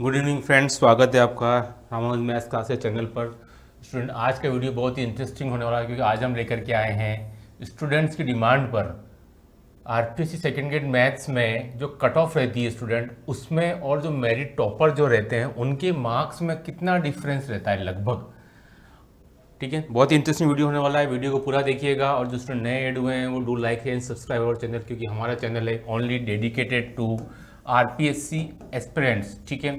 good evening friends स्वागत है आपका रामानुज मैथ्स क्लासेस चैनल पर स्टूडेंट आज का वीडियो बहुत ही इंटरेस्टिंग होने वाला है क्योंकि आज हम लेकर के आए हैं स्टूडेंट्स की डिमांड पर सी सेकेंड ग्रेड मैथ्स में जो कट ऑफ रहती है स्टूडेंट उसमें और जो मेरिट टॉपर जो रहते हैं उनके मार्क्स में कितना डिफरेंस रहता है लगभग ठीक है बहुत ही इंटरेस्टिंग वीडियो होने वाला है वीडियो को पूरा देखिएगा और जो स्टूडेंट नए एड हुए हैं वो do like and subscribe our channel क्योंकि हमारा चैनल है only dedicated to RPSC aspirants ठीक है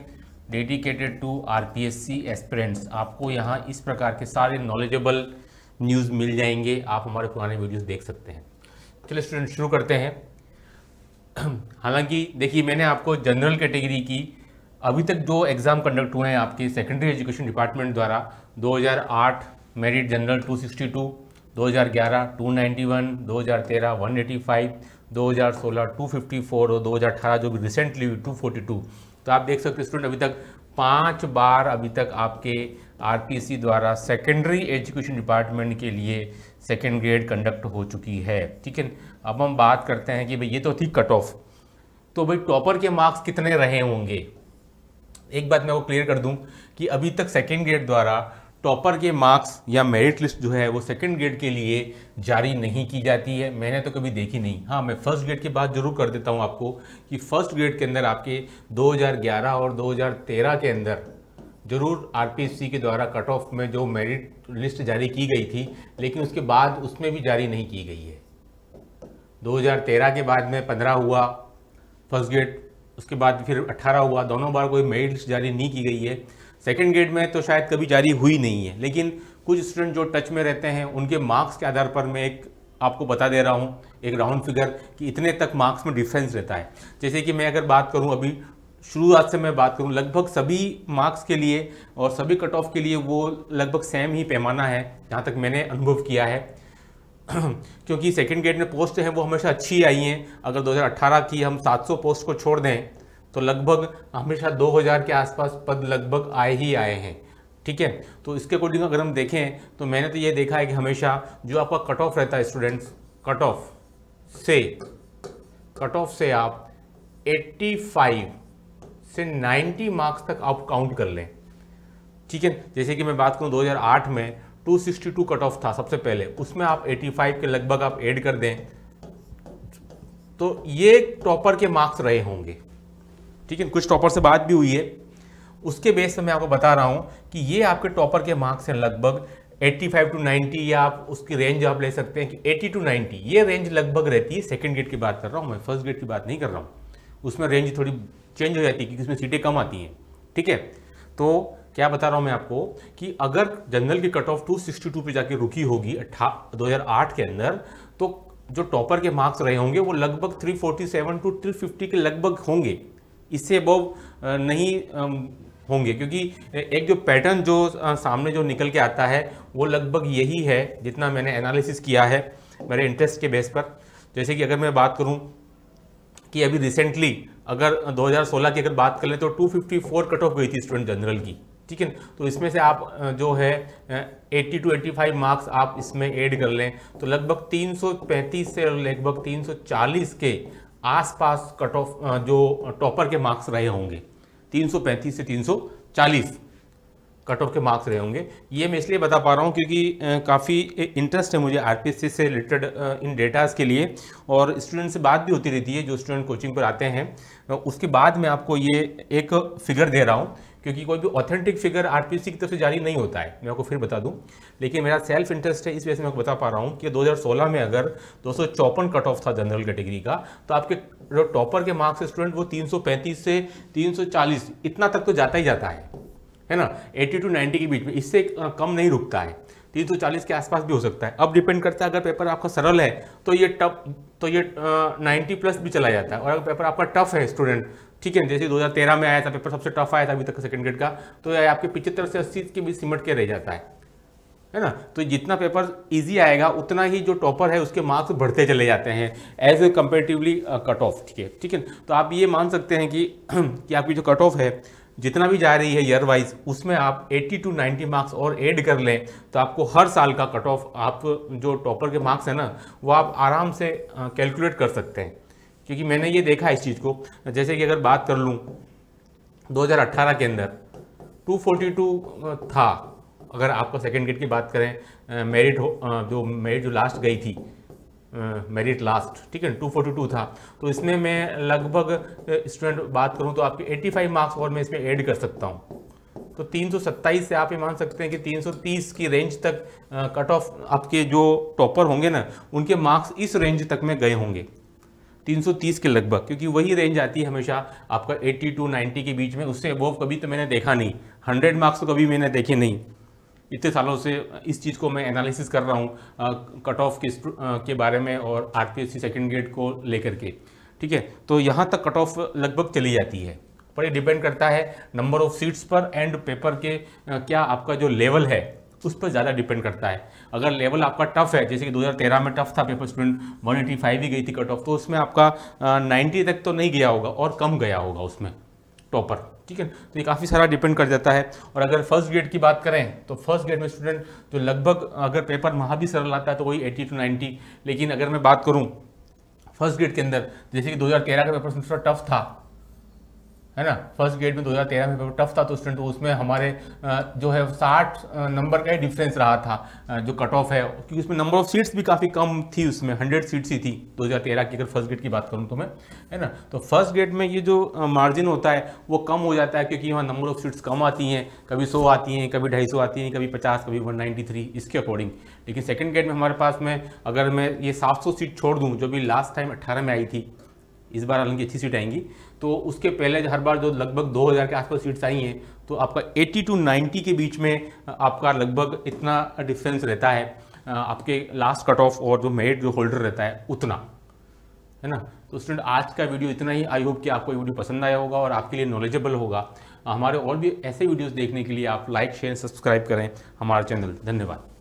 डेडिकेटेड टू आरपीएससी एस्पिरेंट्स आपको यहाँ इस प्रकार के सारे नॉलेजेबल न्यूज़ मिल जाएंगे आप हमारे पुराने वीडियोस देख सकते हैं चलिए स्टूडेंट शुरू करते हैं हालांकि देखिए मैंने आपको जनरल कैटेगरी की अभी तक जो एग्ज़ाम कंडक्ट हुए हैं आपके सेकेंडरी एजुकेशन डिपार्टमेंट द्वारा 2008 मेरिट जनरल 262, 2011 291, 2013 185, 2016 254 और 2018 जो भी रिसेंटली हुई 242 तो आप देख सकते स्टूडेंट अभी तक पांच बार अभी तक आपके आरपीसी द्वारा सेकेंडरी एजुकेशन डिपार्टमेंट के लिए सेकेंड ग्रेड कंडक्ट हो चुकी है ठीक है अब हम बात करते हैं कि भाई ये तो थी कट ऑफ तो भाई टॉपर के मार्क्स कितने रहे होंगे एक बात मैं वो क्लियर कर दूं कि अभी तक सेकेंड ग्रेड द्वारा टॉपर के मार्क्स या मेरिट लिस्ट जो है वो सेकंड ग्रेड के लिए जारी नहीं की जाती है मैंने तो कभी देखी नहीं हाँ मैं फर्स्ट ग्रेड की बात जरूर कर देता हूँ आपको कि फर्स्ट ग्रेड के अंदर आपके 2011 और 2013 के अंदर जरूर आर के द्वारा कट ऑफ में जो मेरिट लिस्ट जारी की गई थी लेकिन उसके बाद उसमें भी जारी नहीं की गई है दो के बाद में पंद्रह हुआ फर्स्ट ग्रेड उसके बाद फिर 18 हुआ दोनों बार कोई मेरिट लिस्ट जारी नहीं की गई है सेकेंड ग्रेड में तो शायद कभी जारी हुई नहीं है लेकिन कुछ स्टूडेंट जो टच में रहते हैं उनके मार्क्स के आधार पर मैं एक आपको बता दे रहा हूँ एक राउंड फिगर कि इतने तक मार्क्स में डिफरेंस रहता है जैसे कि मैं अगर बात करूँ अभी शुरुआत से मैं बात करूँ लगभग सभी मार्क्स के लिए और सभी कट ऑफ के लिए वो लगभग सेम ही पैमाना है जहाँ तक मैंने अनुभव किया है क्योंकि सेकेंड ग्रेड में पोस्ट हैं वो हमेशा अच्छी आई हैं अगर 2018 की हम 700 पोस्ट को छोड़ दें तो लगभग हमेशा 2000 के आसपास पद लगभग आए ही आए हैं ठीक है तो इसके अकॉर्डिंग अगर हम देखें तो मैंने तो ये देखा है कि हमेशा जो आपका कट ऑफ रहता है स्टूडेंट्स कट ऑफ से कट ऑफ से आप 85 से 90 मार्क्स तक आप काउंट कर लें ठीक है जैसे कि मैं बात करूँ दो में 262 कट ऑफ था सबसे पहले उसमें आप 85 के लगभग आप ऐड कर दें तो ये टॉपर के मार्क्स रहे होंगे ठीक है कुछ टॉपर से बात भी हुई है उसके बेस पर मैं आपको बता रहा हूँ कि ये आपके टॉपर के मार्क्स हैं लगभग 85 टू 90 या आप उसकी रेंज आप ले सकते हैं कि 80 टू 90 ये रेंज लगभग रहती है सेकेंड ग्रेड की बात कर रहा हूँ मैं फर्स्ट ग्रेड की बात नहीं कर रहा हूँ उसमें रेंज थोड़ी चेंज हो जाती है क्योंकि उसमें सीटें कम आती हैं ठीक है तो क्या बता रहा हूँ मैं आपको कि अगर जनरल की cut off two sixty two जाके रुकी होगी अट्ठा के अंदर तो जो टॉपर के मार्क्स रहे होंगे वो लगभग थ्री टू थ्री के लगभग होंगे इससे अबव नहीं होंगे क्योंकि एक जो पैटर्न जो सामने जो निकल के आता है वो लगभग यही है जितना मैंने एनालिसिस किया है मेरे इंटरेस्ट के बेस पर जैसे कि अगर मैं बात करूं कि अभी रिसेंटली अगर 2016 की अगर बात कर लें तो 254 कट ऑफ गई थी स्टूडेंट जनरल की ठीक है तो इसमें से आप जो है 80 टू 85 मार्क्स आप इसमें ऐड कर लें तो लगभग 335 से लगभग 340 के आसपास कट ऑफ जो टॉपर के मार्क्स रहे होंगे 335 से 340 कट ऑफ के मार्क्स रहे होंगे ये मैं इसलिए बता पा रहा हूँ क्योंकि काफ़ी इंटरेस्ट है मुझे आरपीएससी से रिलेटेड इन डेटास के लिए और स्टूडेंट से बात भी होती रहती है जो स्टूडेंट कोचिंग पर आते हैं उसके बाद मैं आपको ये एक फिगर दे रहा हूँ क्योंकि कोई भी ऑथेंटिक फिगर आरपीसी की तरफ से जारी नहीं होता है मैं आपको फिर बता दूं लेकिन मेरा सेल्फ इंटरेस्ट है इस वजह से मैं आपको बता पा रहा हूं कि 2016 में अगर दो कट ऑफ था जनरल कैटेगरी का तो आपके जो टॉपर के मार्क्स स्टूडेंट वो 335 से 340 इतना तक तो जाता ही जाता है है ना 80 टू 90 के बीच में इससे कम नहीं रुकता है तीन सौ चालीस के आसपास भी हो सकता है अब डिपेंड करता है अगर पेपर आपका सरल है तो ये टफ तो ये नाइन्टी प्लस भी चला जाता है और अगर पेपर आपका टफ है स्टूडेंट ठीक है जैसे 2013 में आया था पेपर सबसे टफ आया था अभी तक सेकंड ग्रेड का तो ये आपके पिछहत्तर से अस्सी के बीच सिमट के रह जाता है है ना तो जितना पेपर इजी आएगा उतना ही जो टॉपर है उसके मार्क्स बढ़ते चले जाते हैं as a comparatively cut off ठीक है ठीक है तो आप ये मान सकते हैं कि, कि आपकी जो कट ऑफ है जितना भी जा रही है ईयर वाइज उसमें आप 80 टू 90 मार्क्स और ऐड कर लें तो आपको हर साल का कट ऑफ आप जो टॉपर के मार्क्स हैं ना वो आप आराम से कैलकुलेट कर सकते हैं क्योंकि मैंने ये देखा इस चीज़ को जैसे कि अगर बात कर लूँ 2018 के अंदर 242 था अगर आपका सेकेंड ग्रेड की बात करें मेरिट हो जो मेरिट जो लास्ट गई थी मेरिट लास्ट ठीक है टू फोर्टी टू था तो इसमें मैं लगभग स्टूडेंट बात करूँ तो आपके एट्टी फाइव मार्क्स और मैं इसमें ऐड कर सकता हूँ तो तीन सौ सत्ताईस से आप ये मान सकते हैं कि तीन सौ तीस की रेंज तक कट ऑफ आपके जो टॉपर होंगे ना उनके मार्क्स इस रेंज तक में गए होंगे 330 के लगभग क्योंकि वही रेंज आती है हमेशा आपका एट्टी टू 90 के बीच में उससे अबोव कभी तो मैंने देखा नहीं 100 मार्क्स तो कभी मैंने देखे नहीं इतने सालों से इस चीज़ को मैं एनालिसिस कर रहा हूँ कट ऑफ के के बारे में और आर पी सेकेंड ग्रेड को लेकर के ठीक है तो यहाँ तक कट ऑफ लगभग चली जाती है पर ये डिपेंड करता है नंबर ऑफ सीट्स पर एंड पेपर के क्या आपका जो लेवल है उस पर ज़्यादा डिपेंड करता है अगर लेवल आपका टफ है जैसे कि 2013 में टफ था पेपर स्टूडेंट 185 ही गई थी कट ऑफ तो उसमें आपका 90 तक तो नहीं गया होगा और कम गया होगा उसमें टॉपर ठीक है तो ये काफ़ी सारा डिपेंड कर जाता है और अगर फर्स्ट ग्रेड की बात करें तो फर्स्ट ग्रेड में स्टूडेंट जो तो लगभग अगर पेपर वहाँ भी सरल आता है तो वही एटी टू नाइन्टी लेकिन अगर मैं बात करूँ फर्स्ट ग्रेड के अंदर जैसे कि 2013 का पेपर थोड़ा टफ था है ना फर्स्ट ग्रेड में 2013 में पेपर टफ था तो स्टूडेंट तो उसमें हमारे जो है 60 नंबर का डिफरेंस रहा था जो कट ऑफ है क्योंकि उसमें नंबर ऑफ सीट्स भी काफ़ी कम थी उसमें 100 सीट्स ही थी 2013 की अगर फर्स्ट ग्रेड की बात करूँ तो मैं है ना तो फर्स्ट ग्रेड में ये जो मार्जिन होता है वो कम हो जाता है क्योंकि वहाँ नंबर ऑफ सीट्स कम आती हैं कभी सौ आती हैं कभी ढाई आती हैं कभी पचास कभी वन इसके अकॉर्डिंग लेकिन सेकेंड ग्रेड में हमारे पास में अगर मैं ये सात सीट छोड़ दूँ जो भी लास्ट टाइम अट्ठारह में आई थी इस बार हालांकि अच्छी सीट आएंगी तो उसके पहले हर बार जो लगभग 2000 के आसपास सीट्स आई हैं तो आपका 80 टू 90 के बीच में आपका लगभग इतना डिफरेंस रहता है आपके लास्ट कट ऑफ और जो मेरिट जो होल्डर रहता है उतना है ना तो स्टूडेंट आज का वीडियो इतना ही आई होप कि आपको ये वीडियो पसंद आया होगा और आपके लिए नॉलेजेबल होगा हमारे और भी ऐसे वीडियोस देखने के लिए आप लाइक शेयर सब्सक्राइब करें हमारा चैनल धन्यवाद